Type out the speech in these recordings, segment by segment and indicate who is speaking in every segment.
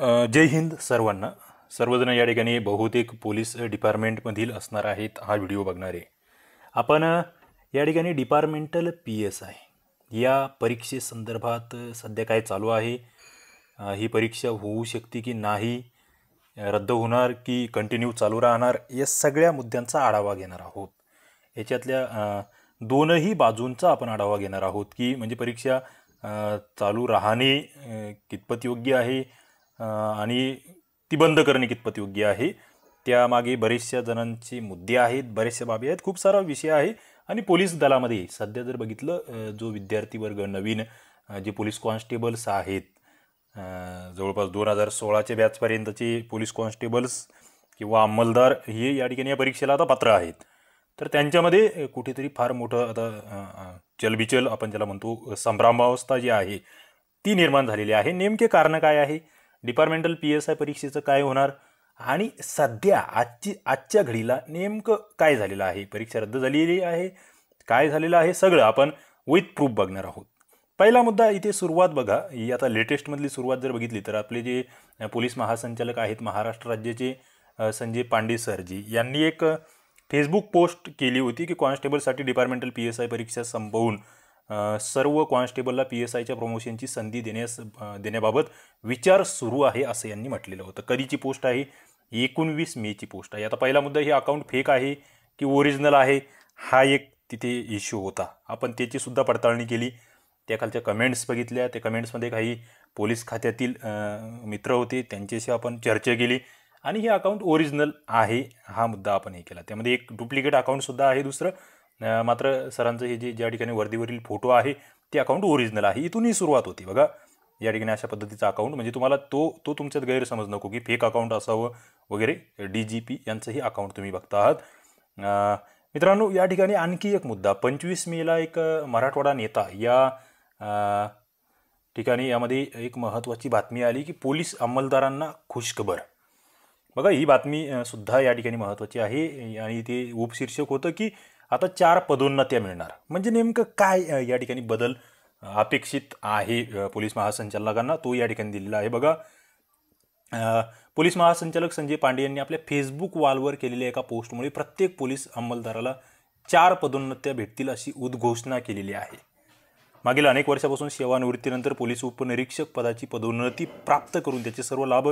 Speaker 1: जय हिंद सर्वांना सर्वजण या ठिकाणी बहुतेक पोलीस डिपार्टमेंटमधील असणार आहेत हा व्हिडिओ बघणारे आपण या ठिकाणी डिपार्टमेंटल पी एस आय या परीक्षेसंदर्भात सध्या काय चालू आहे ही परीक्षा होऊ शकते की नाही रद्द होणार की कंटिन्यू चालू राहणार या सगळ्या मुद्द्यांचा आढावा घेणार आहोत याच्यातल्या दोनही बाजूंचा आपण आढावा घेणार आहोत की म्हणजे परीक्षा चालू राहणे कितपत योग्य आहे आणि ती बंद करणे कितपत योग्य आहे त्यामागे बरेचशा जणांचे मुद्दे आहेत बरेचशा बाबी आहेत खूप सारा विषय आहे आणि पोलीस दलामध्ये सध्या जर बघितलं जो विद्यार्थी वर्ग नवीन जे पोलीस कॉन्स्टेबल्स आहेत जवळपास दोन हजार सोळाच्या बॅचपर्यंतचे पोलीस कॉन्स्टेबल्स किंवा अंमलदार हे या ठिकाणी या परीक्षेला आता पात्र आहेत तर त्यांच्यामध्ये कुठेतरी फार मोठं आता चलबिचल आपण ज्याला म्हणतो संभ्रामावस्था जी आहे ती निर्माण झालेली आहे नेमके कारणं काय आहे डिपार्टमेंटल पी एस आय परीक्षेचं काय होणार आणि सध्या आजची आजच्या घडीला नेमकं काय झालेलं आहे परीक्षा रद्द झालेली आहे काय झालेलं आहे सगळं आपण विथ प्रूफ बघणार आहोत पहिला मुद्दा इथे सुरुवात बघा ही आता लेटेस्टमधली सुरुवात जर बघितली तर आपले जे पोलीस महासंचालक आहेत महाराष्ट्र राज्याचे संजय पांडे सरजी यांनी एक फेसबुक पोस्ट केली होती की कॉन्स्टेबलसाठी डिपार्टमेंटल पी एस आय परीक्षा संपवून सर्व कॉन्स्टेबलला पी एस आयच्या प्रमोशनची संधी देण्यास देण्याबाबत विचार सुरू आहे असं यांनी म्हटलेलं होतं कधीची पोस्ट आहे एकोणवीस मेची पोस्ट आहे आता पहिला मुद्दा हे अकाउंट फेक आहे की ओरिजिनल आहे हा एक तिथे इश्यू होता आपण त्याचीसुद्धा पडताळणी केली त्या कमेंट्स बघितल्या त्या कमेंट्समध्ये काही पोलीस खात्यातील मित्र होते त्यांच्याशी आपण चर्चा केली आणि हे अकाउंट ओरिजिनल आहे हा मुद्दा आपण हे केला त्यामध्ये एक डुप्लिकेट अकाउंटसुद्धा आहे दुसरं मात्र सरांचं हे जे ज्या ठिकाणी वर्दीवरील फोटो आहे ते अकाउंट ओरिजिनल आहे इथूनही सुरुवात होती बघा या ठिकाणी अशा पद्धतीचा अकाउंट म्हणजे तुम्हाला तो तो तुमच्यात गैरसमज नको की फेक अकाउंट असावं वगैरे डी जी पी यांचंही अकाउंट तुम्ही बघता आहात मित्रांनो या ठिकाणी आणखी एक मुद्दा पंचवीस मेला एक मराठवाडा नेता या ठिकाणी यामध्ये एक महत्त्वाची बातमी आली की पोलीस अंमलदारांना खुशखबर बघा ही बातमी सुद्धा या ठिकाणी महत्त्वाची आहे आणि ते उपशीर्षक होतं की आता चार पदोन्नत्या मिळणार म्हणजे नेमकं काय या ठिकाणी बदल अपेक्षित आहे पोलीस महासंचालकांना तो या ठिकाणी दिलेला आहे बघा पोलीस महासंचालक संजय पांडे यांनी आपल्या फेसबुक वॉलवर केलेल्या एका पोस्टमुळे प्रत्येक पोलीस अंमलदाराला चार पदोन्नत्या भेटतील अशी उद्घोषणा केलेली आहे मागील अनेक वर्षापासून सेवानिवृत्तीनंतर पोलीस उपनिरीक्षक पदाची पदोन्नती प्राप्त करून त्याचे सर्व लाभ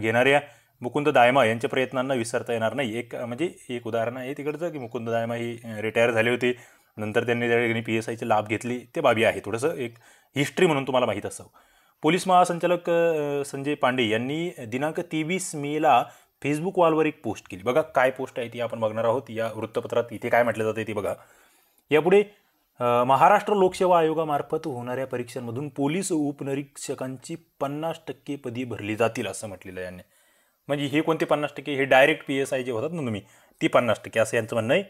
Speaker 1: घेणाऱ्या मुकुंद दायमा यांच्या प्रयत्नांना विसरता येणार नाही एक म्हणजे एक उदाहरण आहे तिकडचं की मुकुंद दायमा ही रिटायर झाले होते नंतर त्यांनी त्या पी एस आयचे लाभ घेतली ते बाबी आहे थोडंसं एक हिस्ट्री म्हणून तुम्हाला माहीत असावं पोलीस महासंचालक संजय पांडे यांनी दिनांक तेवीस मेला फेसबुक वॉलवर एक पोस्ट केली बघा काय पोस्ट आहे ती आपण बघणार आहोत या वृत्तपत्रात इथे काय म्हटलं जाते ती बघा यापुढे महाराष्ट्र लोकसेवा आयोगामार्फत होणाऱ्या परीक्षांमधून पोलीस उपनिरीक्षकांची पन्नास टक्के पदी भरली जातील असं म्हटलेलं आहे यांनी म्हणजे हे कोणते पन्नास टक्के हे डायरेक्ट पी एस आय जे होतात ना तुम्ही ती पन्नास टक्के असं यांचं म्हणणं आहे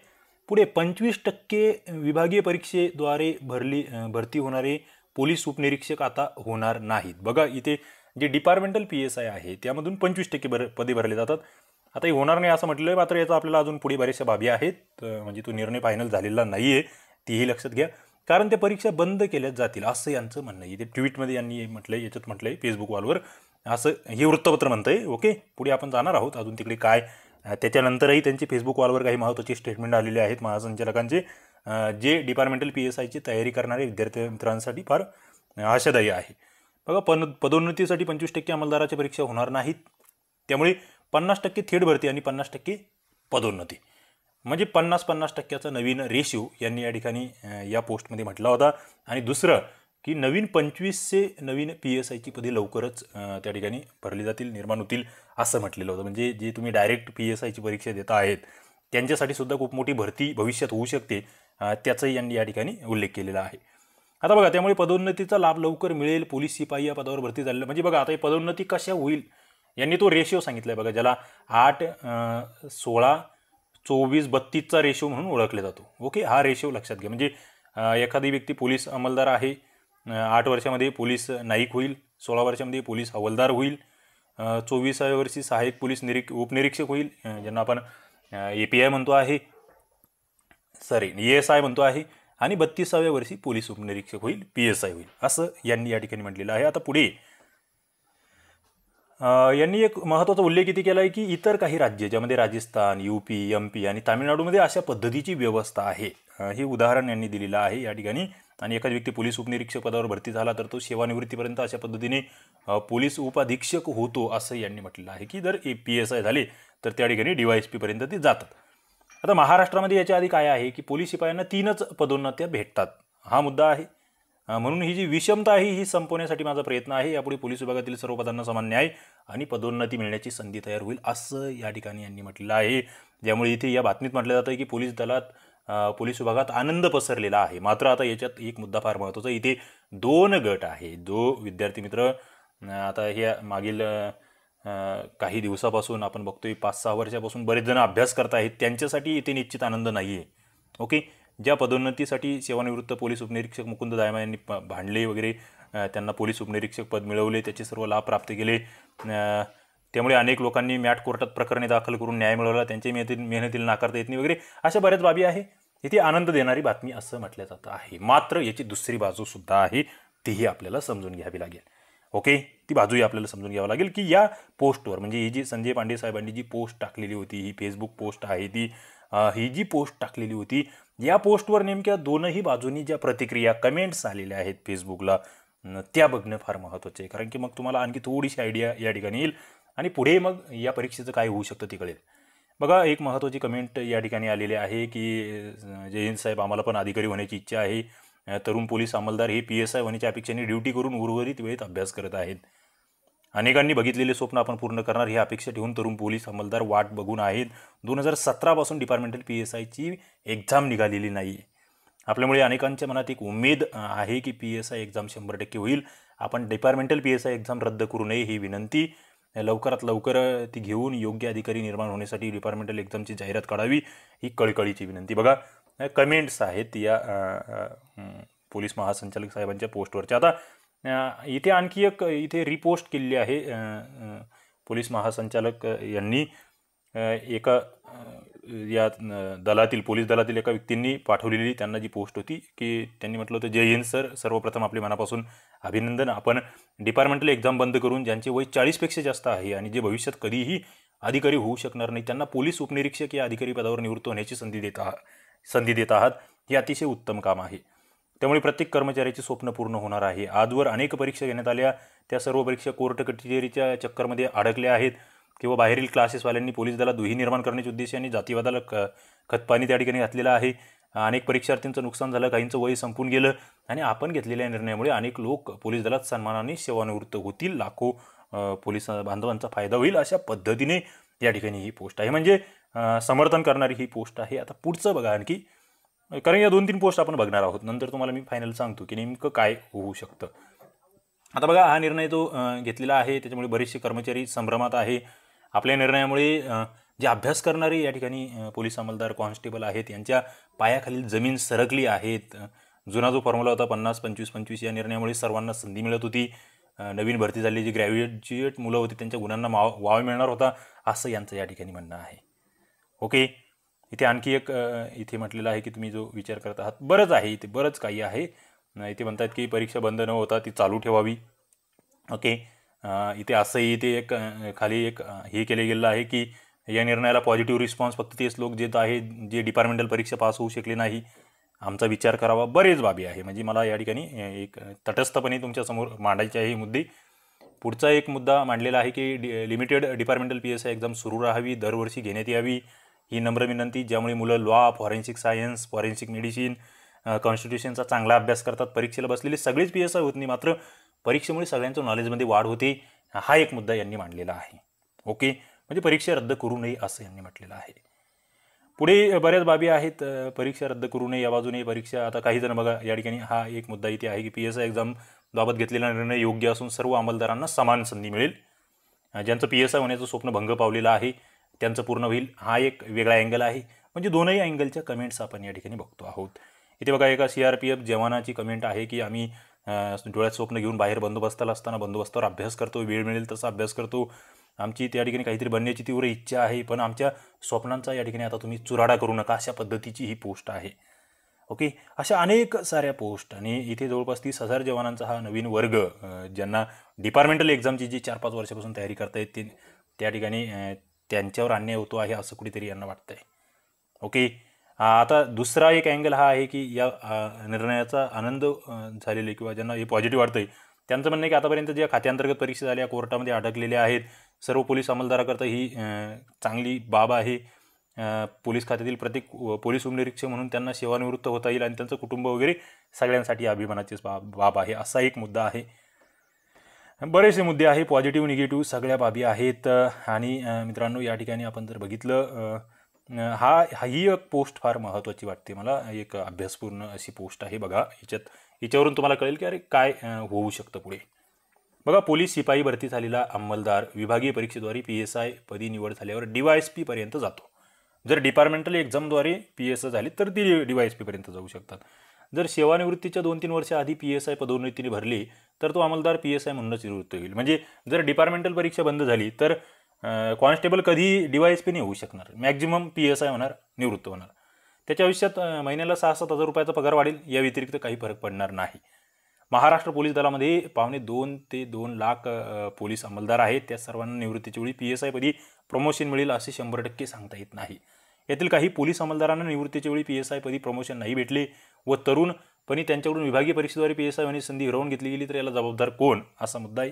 Speaker 1: पुढे पंचवीस टक्के विभागीय परीक्षेद्वारे भरली भरती होणारे पोलीस उपनिरीक्षक आता होणार नाहीत बघा इथे जे डिपार्टमेंटल पी एस आय आहे त्यामधून पंचवीस टक्के भर पदे भरले जातात आता हे होणार नाही असं म्हटलं आहे मात्र याचा आपल्याला अजून पुढे बऱ्याचशा बाबी आहेत म्हणजे तो निर्णय फायनल झालेला नाही आहे तीही लक्षात घ्या कारण त्या परीक्षा बंद केल्या जातील असं यांचं म्हणणं आहे ते ट्विटमध्ये यांनी म्हटलं आहे याच्यात म्हटलं आहे फेसबुकवालवर असं हे वृत्तपत्र म्हणतं आहे ओके पुढे आपण जाणार आहोत अजून तिकडे काय त्याच्यानंतरही त्यांची फेसबुक वॉलवर काही महत्त्वाची स्टेटमेंट आलेली आहेत महासंचालकांचे जे डिपार्टमेंटल पी एस आयची तयारी करणारे विद्यार्थी मित्रांसाठी फार आशादायी आहे बघा पन पदोन्नतीसाठी पंचवीस टक्के अंमलदाराच्या परीक्षा होणार नाहीत त्यामुळे पन्नास टक्के थेट भरती आणि पन्नास टक्के पदोन्नती म्हणजे पन्नास पन्नास टक्क्याचा नवीन रेशिओ यांनी या ठिकाणी या पोस्टमध्ये म्हटला होता आणि दुसरं की नवीन पंचवीसशे नवीन पी एस आयची पदे लवकरच त्या ठिकाणी भरली जातील निर्माण होतील असं म्हटलेलं होतं म्हणजे जे तुम्ही डायरेक्ट पी एस आयची परीक्षा देता आहेत त्यांच्यासाठी सुद्धा खूप मोठी भरती भविष्यात होऊ शकते त्याचाही यांनी या ठिकाणी उल्लेख केलेला आहे आता बघा त्यामुळे पदोन्नतीचा लाभ लवकर मिळेल पोलीस शिपाई या पदावर भरती झालेलं म्हणजे बघा आता ही पदोन्नती कशा होईल यांनी तो रेशिओ सांगितला आहे बघा ज्याला आठ सोळा चोवीस बत्तीसचा रेशिओ म्हणून ओळखला जातो ओके हा रेशिओ लक्षात घ्या म्हणजे एखादी व्यक्ती पोलीस अंमलदार आहे आठ वर्षामध्ये पोलीस नाईक होईल सोळा वर्षामध्ये पोलीस हवलदार होईल चोवीसाव्या वर्षी सहाय्यक पोलीस निरीक्ष उपनिरीक्षक होईल ज्यांना आपण ए पी आय म्हणतो आहे सॉरी ई एस आय म्हणतो आहे आणि बत्तीसाव्या वर्षी पोलीस उपनिरीक्षक होईल पी एस आय होईल असं यांनी या ठिकाणी म्हटलेलं आहे आता पुढे यांनी एक महत्त्वाचा उल्लेख किती केला आहे की इतर काही राज्य ज्यामध्ये Rajasthan U P M P आणि तामिळनाडूमध्ये अशा पद्धतीची व्यवस्था आहे हे उदाहरण यांनी दिलेलं आहे या ठिकाणी आणि एखादी व्यक्ती पोलीस उपनिरीक्षक पदावर भरती झाला तर तो सेवानिवृत्तीपर्यंत अशा पद्धतीने पोलीस उपाधीक्षक होतो असं यांनी म्हटलेलं आहे की जर ए पी एस आय झाले तर त्या ठिकाणी डी वाय एस ते जातात आता महाराष्ट्रामध्ये याच्या आधी काय आहे की पोलीस शिपायांना तीनच पदोन्नत्या भेटतात हा मुद्दा आहे म्हणून ही जी विषमता आहे ही संपवण्यासाठी माझा प्रयत्न आहे यापुढे पोलीस विभागातील सर्व पदांना समान न्याय आणि पदोन्नती मिळण्याची संधी तयार होईल असं या ठिकाणी यांनी म्हटलं आहे ज्यामुळे इथे या बातमीत म्हटलं जातं की पोलीस दलात पोलीस विभागात आनंद पसरलेला आहे मात्र आता याच्यात एक मुद्दा फार महत्त्वाचा इथे दोन गट आहे जो विद्यार्थी मित्र आता हे मागील काही दिवसापासून आपण बघतोय पाच सहा वर्षापासून बरेच जण अभ्यास करत आहेत त्यांच्यासाठी इथे निश्चित आनंद नाही आहे ओके ज्या पदोन्नतीसाठी सेवानिवृत्त पोलीस उपनिरीक्षक मुकुंद दायमा यांनी भांडले वगैरे त्यांना पोलीस उपनिरीक्षक पद मिळवले त्याचे सर्व लाभ प्राप्त केले त्यामुळे अनेक लोकांनी मॅट कोर्टात प्रकरणे दाखल करून न्याय मिळवला त्यांच्या मेहनतील मेहनतीला नाकारता येत नाही वगैरे अशा बऱ्याच बाबी आहे ती आनंद देणारी बातमी असं म्हटलं जातं आहे मात्र याची दुसरी बाजूसुद्धा आहे तीही आपल्याला समजून घ्यावी लागेल ओके ती बाजूही आपल्याला समजून घ्यावं लागेल की या पोस्टवर म्हणजे ही जी संजय पांडे साहेबांनी जी पोस्ट टाकलेली होती ही फेसबुक पोस्ट आहे ती ही जी पोस्ट टाकलेली होती या पोस्टवर नेमक्या दोनही बाजूनी ज्या प्रतिक्रिया कमेंट्स आलेल्या आहेत फेसबुकला त्या बघणं फार महत्त्वाचं आहे कारण की मग तुम्हाला आणखी थोडीशी आयडिया या ठिकाणी येईल आणि पुढे मग या परीक्षेचं काय होऊ शकतं तिकडे कळेल बघा एक महत्त्वाची कमेंट या ठिकाणी आलेली आहे की जयंत साहेब आम्हाला पण अधिकारी होण्याची इच्छा आहे तरुण पोलीस अंमलदार हे पी एस आय होण्याच्या अपेक्षेने ड्युटी करून उर्वरित वेळेत अभ्यास करत आहेत अनेकांनी बघितलेले स्वप्न आपण पूर्ण करणार ही अपेक्षा ठेवून तरुण पोलीस अंमलदार वाट बघून आहेत दोन हजार सतरापासून डिपार्टमेंटल पी एस आयची एक्झाम निघालेली नाही आपल्यामुळे अनेकांच्या मनात एक उमेद आहे की पी एस आय एक्झाम शंभर टक्के होईल आपण departmental P S I exam रद्द करू नये ही विनंती लवकरात लवकर ती घेऊन योग्य अधिकारी निर्माण होण्यासाठी डिपार्टमेंटल एक्झामची जाहिरात काढावी ही कळकळीची विनंती बघा कमेंट्स आहेत या पोलीस महासंचालक साहेबांच्या पोस्टवरच्या आता इथे आणखी एक इथे रिपोस्ट केलेली आहे पोलीस महासंचालक यांनी एका या दलातील पोलीस दलातील एका व्यक्तींनी पाठवलेली त्यांना जी पोस्ट होती की त्यांनी म्हटलं होतं जय हिंद सर सर्वप्रथम आपले मनापासून अभिनंदन आपण डिपार्टमेंटल एक्झाम बंद करून ज्यांचे वय चाळीसपेक्षा जास्त आहे आणि जे भविष्यात कधीही अधिकारी होऊ शकणार नाही त्यांना पोलीस उपनिरीक्षक या अधिकारी पदावर निवृत्त होण्याची संधी देत आहात संधी देत आहात हे अतिशय उत्तम काम आहे त्यामुळे प्रत्येक कर्मचाऱ्याचे स्वप्न पूर्ण होणार आहे आजवर अनेक परीक्षा घेण्यात आल्या त्या सर्व परीक्षा कोर्ट कचेरीच्या चक्करमध्ये अडकल्या आहेत किंवा बाहेरील क्लासेसवाल्यांनी पोलीस दलात दुही निर्माण करण्याच्या उद्देशाने जातीवादाला क खतपाणी त्या ठिकाणी घातलेलं आहे अनेक परीक्षार्थींचं नुकसान झालं काहींचं वय संपून गेलं आणि आपण घेतलेल्या निर्णयामुळे अनेक लोक पोलीस दलात सन्मानाने सेवानिवृत्त होतील लाखो पोलीस बांधवांचा फायदा होईल अशा पद्धतीने या ठिकाणी ही पोस्ट आहे म्हणजे समर्थन करणारी ही पोस्ट आहे आता पुढचं बघा आणखी कारण या दोन तीन पोस्ट आपण बघणार आहोत नंतर तुम्हाला मी फायनल सांगतो की नेमकं काय होऊ शकतं आता बघा हा निर्णय जो घेतलेला आहे त्याच्यामुळे बरेचसे कर्मचारी संभ्रमात आहे आपल्या निर्णयामुळे जे अभ्यास करणारे या ठिकाणी पोलीस अंमलदार कॉन्स्टेबल आहेत यांच्या पायाखालील जमीन सरकली आहेत जुना जो फॉर्म्युला होता पन्नास पंचवीस पंचवीस या निर्णयामुळे सर्वांना संधी मिळत होती नवीन भरती झालेली जी ग्रॅज्युएट मुलं होती त्यांच्या गुणांना माव वाव मिळणार होता असं यांचं या ठिकाणी म्हणणं आहे ओके इथे आणखी एक इथे म्हटलेलं आहे की तुम्ही जो विचार करत आहात बरंच आहे इथे बरंच काही आहे इथे म्हणतात की परीक्षा बंद न होता ती चालू ठेवावी ओके इथे असंही इथे एक खाली एक हे केले गेलेलं आहे की या निर्णयाला पॉझिटिव्ह रिस्पॉन्स फक्त तेच लोक देत आहे जे डिपार्टमेंटल परीक्षा पास होऊ शकले नाही आमचा विचार करावा बरेच बाबी आहे म्हणजे मला या ठिकाणी एक तटस्थपणे तुमच्यासमोर मांडायचे आहे मुद्दे पुढचा एक मुद्दा मांडलेला आहे की the limited departmental P S I exam सुरू राहावी दरवर्षी घेण्यात यावी ही नम्र विनंती ज्यामुळे मुलं law forensic science forensic medicine कॉन्स्टिट्यूशनचा चांगला अभ्यास करतात परीक्षेला बसलेले सगळेच पी एस आय होत नाही मात्र परीक्षेमुळे सगळ्यांच्या नॉलेजमध्ये वाढ होते हा एक मुद्दा यांनी मांडलेला आहे ओके म्हणजे परीक्षा रद्द करू नये असं यांनी म्हटलेलं आहे पुढे बऱ्याच बाबी आहेत परीक्षा रद्द करू नये या बाजूने परीक्षा आता काही जण बघा या ठिकाणी हा एक मुद्दा इथे आहे की पी एस आय एक्झाम बाबत घेतलेला निर्णय योग्य असून सर्व अंमलदारांना समान संधी मिळेल ज्यांचं पी एस आय होण्याचं स्वप्न भंग पावलेलं आहे त्यांचं पूर्ण होईल हा एक वेगळा अँगल आहे म्हणजे दोनही अँगलच्या कमेंट्स आपण या ठिकाणी बघतो आहोत इथे बघा एका सी आर पी एफ जवानाची कमेंट आहे की आम्ही डोळ्यात स्वप्न घेऊन बाहेर बंदोबस्ताला असताना बंदोबस्तावर अभ्यास करतो वेळ मिळेल तसा अभ्यास करतो आमची त्या ठिकाणी काहीतरी बनण्याची तीव्र इच्छा आहे पण आमच्या स्वप्नांचा या ठिकाणी आता तुम्ही चुराडा करू नका अशा पद्धतीची ही पोस्ट आहे ओके अशा अनेक साऱ्या पोस्ट आणि इथे जवळपास तीस हजार जवानांचा हा नवीन वर्ग ज्यांना डिपार्टमेंटल एक्झामची जी चार पाच वर्षापासून तयारी करता येते त्या ठिकाणी त्यांच्यावर अन्याय होतो आहे असं कुठेतरी यांना वाटतं आहे ओके आता दुसरा एक अँगल हा आहे की या निर्णयाचा आनंद झालेले किंवा ज्यांना हे पॉझिटिव्ह वाटतं आहे त्यांचं म्हणणं आहे की आतापर्यंत ज्या खात्यांतर्गत परीक्षा झाल्या कोर्टामध्ये अडकलेल्या आहेत सर्व पोलीस अंमलदाराकरता ही चांगली बाब आहे पोलीस खात्यातील प्रत्येक पोलीस उपनिरीक्षक म्हणून त्यांना सेवानिवृत्त होता येईल आणि त्यांचं कुटुंब वगैरे सगळ्यांसाठी अभिमानाची बाब बाब आहे असा एक मुद्दा आहे बरेचसे मुद्दे आहे पॉझिटिव्ह निगेटिव्ह सगळ्या बाबी आहेत आणि मित्रांनो या ठिकाणी आपण जर बघितलं हा ही एक पोस्ट फार महत्त्वाची वाटते मला एक अभ्यासपूर्ण अशी पोस्ट आहे बघा याच्यात याच्यावरून तुम्हाला कळेल की अरे काय होऊ शकतं पुढे बघा पोलीस शिपाई भरती झालेला अंमलदार विभागीय परीक्षेद्वारे पी एस आय पदी निवड झाल्यावर डीवायएसपी पीपर्यंत जातो जर डिपार्टमेंटल एक्झामद्वारे पी एस आय झाली तर ती एस पीपर्यंत जाऊ शकतात जर सेवानिवृत्तीच्या दोन तीन आधी पी एस आय पदोन्नतीने भरली तर तो अंमलदार पी एस आय म्हणूनच निवृत्त होईल म्हणजे जर डिपार्टमेंटल परीक्षा बंद झाली तर कॉन्स्टेबल कधी डीवायएसपी पीने होऊ शकणार मॅक्झिमम पी एस आय होणार निवृत्त होणार त्याच्या आयुष्यात महिन्याला सहा सात हजार रुपयाचा पगार वाढेल या व्यतिरिक्त काही फरक पडणार नाही महाराष्ट्र पोलीस दलामध्ये पावणे दोन ते दोन लाख पोलीस अंमलदार आहेत त्या सर्वांना निवृत्तीच्या वेळी पी एस आयपदी प्रमोशन मिळेल असे शंभर टक्के सांगता येत नाही यातील काही पोलीस अंमलदारांना निवृत्तीच्या वेळी पी एस आयपदी प्रमोशन नाही भेटले व तरुण पण त्यांच्याकडून विभागीय परीक्षेद्वारे पी एस आय होण्याची संधी हिरवून घेतली गेली तर याला जबाबदार कोण असा मुद्दा आहे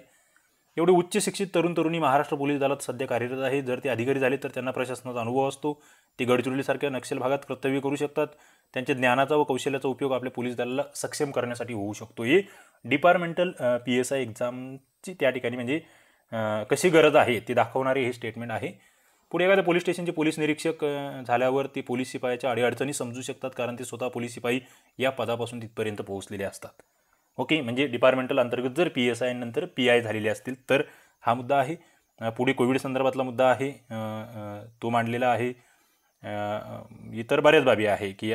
Speaker 1: एवढे उच्च शिक्षित तरुण तरुणी महाराष्ट्र पोलीस दलात सध्या कार्यरत आहे जर ते अधिकारी झाले तर त्यांना प्रशासनाचा अनुभव असतो ते गडचिरोलीसारख्या नक्षल भागात कर्तव्य करू शकतात त्यांच्या ज्ञानाचा व कौशल्याचा उपयोग आपल्या पोलीस दलाला सक्षम करण्यासाठी होऊ शकतो हे डिपार्टमेंटल पी एस आय एक्झामची त्या ठिकाणी म्हणजे कशी गरज आहे ते दाखवणारे हे स्टेटमेंट आहे पुढे एखाद्या पोलीस स्टेशनचे पोलीस निरीक्षक झाल्यावर ते पोलीस शिपायाच्या अडीअडचणी समजू शकतात कारण ते स्वतः पोलीस शिपाई या पदापासून तिथपर्यंत पोहोचलेले असतात ओके म्हणजे डिपार्टमेंटल अंतर्गत जर पी एस आय नंतर पी आय झालेले असतील तर हा मुद्दा आहे पुढे कोविड संदर्भातला मुद्दा आहे तो मांडलेला आहे इतर बऱ्याच बाबी आहे की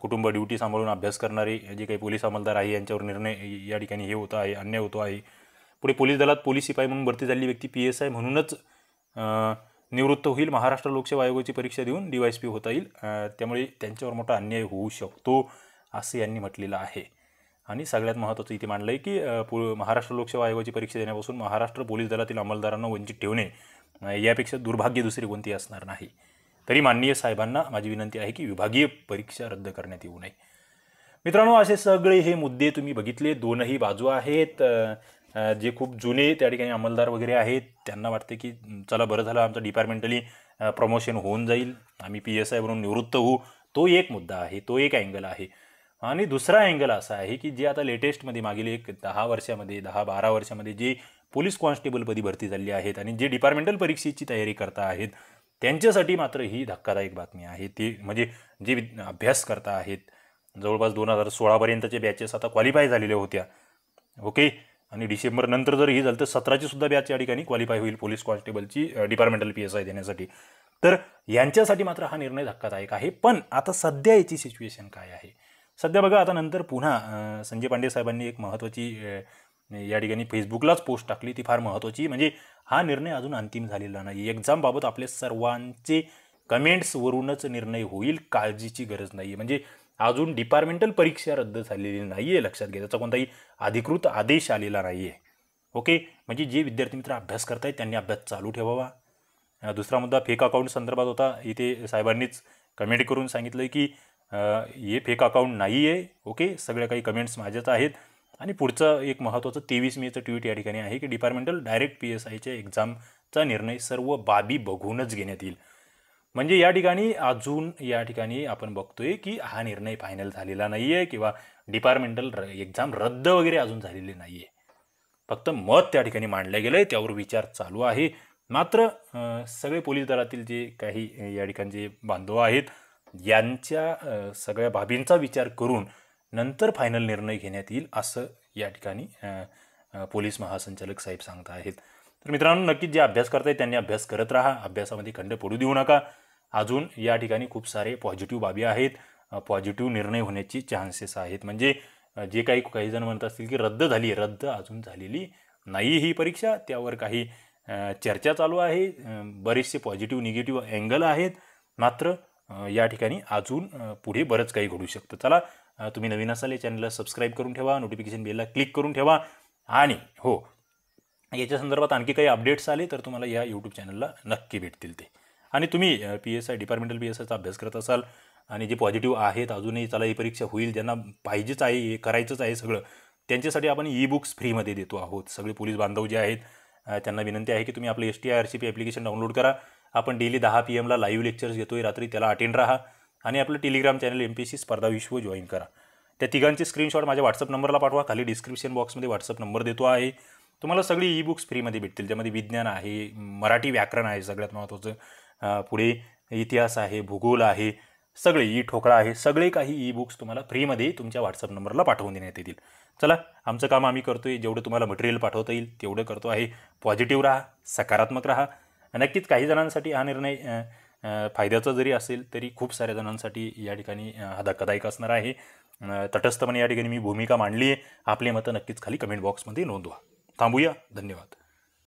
Speaker 1: कुटुंब ड्युटी सांभाळून अभ्यास करणारे जे काही पोलीस अंमलदार आहे यांच्यावर निर्णय या ठिकाणी हे होतं आहे अन्याय होतो आहे पुढे पोलीस दलात पोलीस शिपाई म्हणून भरती झालेली व्यक्ती पी एस आय म्हणूनच निवृत्त होईल महाराष्ट्र लोकसेवा आयोगाची परीक्षा देऊन डी वाय एस पी होता येईल त्यामुळे त्यांच्यावर मोठा अन्याय होऊ शकतो असं यांनी म्हटलेलं आहे आणि सगळ्यात महत्त्वाचं इथे मांडलं आहे की पु महाराष्ट्र लोकसेवा आयोगाची परीक्षा देण्यापासून महाराष्ट्र पोलीस दलातील अंमलदारांना वंचित ठेवणे यापेक्षा दुर्भाग्य दुसरी कोणती असणार नाही तरी माननीय साहेबांना माझी विनंती आहे की विभागीय परीक्षा रद्द करण्यात येऊ नये मित्रांनो असे सगळे हे मुद्दे तुम्ही बघितले दोनही बाजू आहेत जे खूप जुने त्या ठिकाणी अंमलदार वगैरे आहेत त्यांना वाटते की चला बरं झालं आमचं डिपार्टमेंटली प्रमोशन होऊन जाईल आम्ही पी एस आय म्हणून निवृत्त होऊ तो एक मुद्दा आहे तो एक अँगल आहे आणि दुसरा अँगल असा आहे की जे आता लेटेस्टमध्ये मागील एक दहा वर्षामध्ये दहा बारा वर्षामध्ये जे पोलीस कॉन्स्टेबलपदी भरती झाली आहेत आणि जे डिपार्टमेंटल परीक्षेची तयारी करता आहेत त्यांच्यासाठी मात्र ही धक्कादायक बातमी आहे ते म्हणजे जे अभ्यास करता आहेत जवळपास दोन हजार सोळापर्यंतचे बॅचेस आता क्वालिफाय झालेल्या होत्या ओके आणि डिसेंबर नंतर जर ही झालं तर सतराची सुद्धा बॅच या ठिकाणी क्वालिफाय होईल पोलीस कॉन्स्टेबलची डिपार्टमेंटल पी एस आय देण्यासाठी तर यांच्यासाठी मात्र हा निर्णय धक्कादायक आहे पण आता सध्या याची सिच्युएशन काय आहे सध्या बघा आता नंतर पुन्हा संजय पांडे साहेबांनी एक महत्त्वाची या ठिकाणी फेसबुकलाच पोस्ट टाकली ती फार महत्त्वाची म्हणजे हा निर्णय अजून अंतिम झालेला नाही एक्झामबाबत आपल्या सर्वांचे कमेंट्सवरूनच निर्णय होईल काळजीची गरज नाही आहे म्हणजे अजून डिपार्टमेंटल परीक्षा रद्द झालेली नाही आहे लक्षात घ्या त्याचा कोणताही अधिकृत आदेश आलेला नाही आहे ओके म्हणजे जे विद्यार्थी मित्र अभ्यास करतायत त्यांनी अभ्यास चालू ठेवावा दुसरा मुद्दा फेक अकाउंट संदर्भात होता इथे साहेबांनीच कमेंट करून सांगितलं की हे फेक अकाउंट नाही आहे ओके सगळ्या काही कमेंट्स माझ्याच आहेत आणि पुढचं एक महत्त्वाचं तेवीस मेचं ट्विट या ठिकाणी आहे की डिपार्टमेंटल डायरेक्ट पी एस आयच्या एक्झामचा निर्णय सर्व बाबी बघूनच घेण्यात येईल म्हणजे या ठिकाणी अजून या ठिकाणी आपण बघतोय की हा निर्णय फायनल झालेला नाही आहे किंवा डिपार्टमेंटल एक्झाम रद्द वगैरे अजून झालेले नाही आहे फक्त मत त्या ठिकाणी मांडलं गेलं आहे त्यावर विचार चालू आहे मात्र सगळे पोलीस दलातील जे काही या जे बांधव आहेत यांच्या सगळ्या बाबींचा विचार करून नंतर फायनल निर्णय घेण्यात येईल असं या ठिकाणी पोलीस महासंचालक साहेब सांगत आहेत तर मित्रांनो नक्कीच जे अभ्यास आहेत त्यांनी अभ्यास करत राहा अभ्यासामध्ये खंड पडू देऊ नका अजून या ठिकाणी खूप सारे पॉझिटिव्ह बाबी आहेत पॉझिटिव्ह निर्णय होण्याची चान्सेस आहेत म्हणजे जे काही काही जण म्हणत असतील की रद्द झाली रद्द अजून झालेली नाही ही परीक्षा त्यावर काही चर्चा चालू आहे बरेचसे पॉझिटिव्ह निगेटिव्ह अँगल आहेत मात्र या ठिकाणी अजून पुढे बरंच काही घडू शकतं चला तुम्ही नवीन असाल या चॅनलला सबस्क्राईब करून ठेवा नोटिफिकेशन बेलला क्लिक करून ठेवा आणि हो याच्या संदर्भात आणखी काही अपडेट्स आले तर तुम्हाला या यूट्यूब चॅनलला नक्की भेटतील ते आणि तुम्ही P S I departmental P S आयचा अभ्यास करत असाल आणि जे पॉझिटिव्ह आहेत अजूनही चला ही परीक्षा होईल ज्यांना पाहिजेच आहे करायचंच आहे सगळं त्यांच्यासाठी आपण ई बुक्स फ्रीमध्ये देतो आहोत सगळे पोलीस बांधव जे आहेत त्यांना विनंती आहे की तुम्ही आपलं S T I R C P application download करा आपण डेली दहा पी एमला लाईव्ह लेक्चर्स घेतोय रात्री त्याला अटेंड राहा आणि आपलं Telegram channel M P C स्पर्धा विश्व जॉईन करा त्या तिघांचे स्क्रीनशॉट माझ्या व्हॉट्सअप नंबरला पाठवा खाली डिस्क्रिप्शन बॉक्समध्ये व्हॉट्सअप नंबर देतो आहे तुम्हाला सगळी ई बुक्स फ्रीमध्ये भेटतील ज्यामध्ये विज्ञान आहे मराठी व्याकरण आहे सगळ्यात महत्त्वाचं पुढे इतिहास आहे भूगोल आहे सगळे ई ठोकळा आहे सगळे काही ई बुक्स तुम्हाला फ्रीमध्ये तुमच्या व्हॉट्सअप नंबरला पाठवून देण्यात येतील चला आमचं काम आम्ही करतोय जेवढं तुम्हाला मटेरियल पाठवता येईल तेवढं करतो आहे पॉझिटिव्ह राहा सकारात्मक राहा नक्कीच काही जणांसाठी हा निर्णय फायद्याचा जरी असेल तरी खूप साऱ्या जणांसाठी या ठिकाणी हा धक्कादायक असणार आहे तटस्थपणे या ठिकाणी मी भूमिका मांडली आहे आपले मतं नक्कीच खाली कमेंट बॉक्समध्ये नोंदवा थांबूया धन्यवाद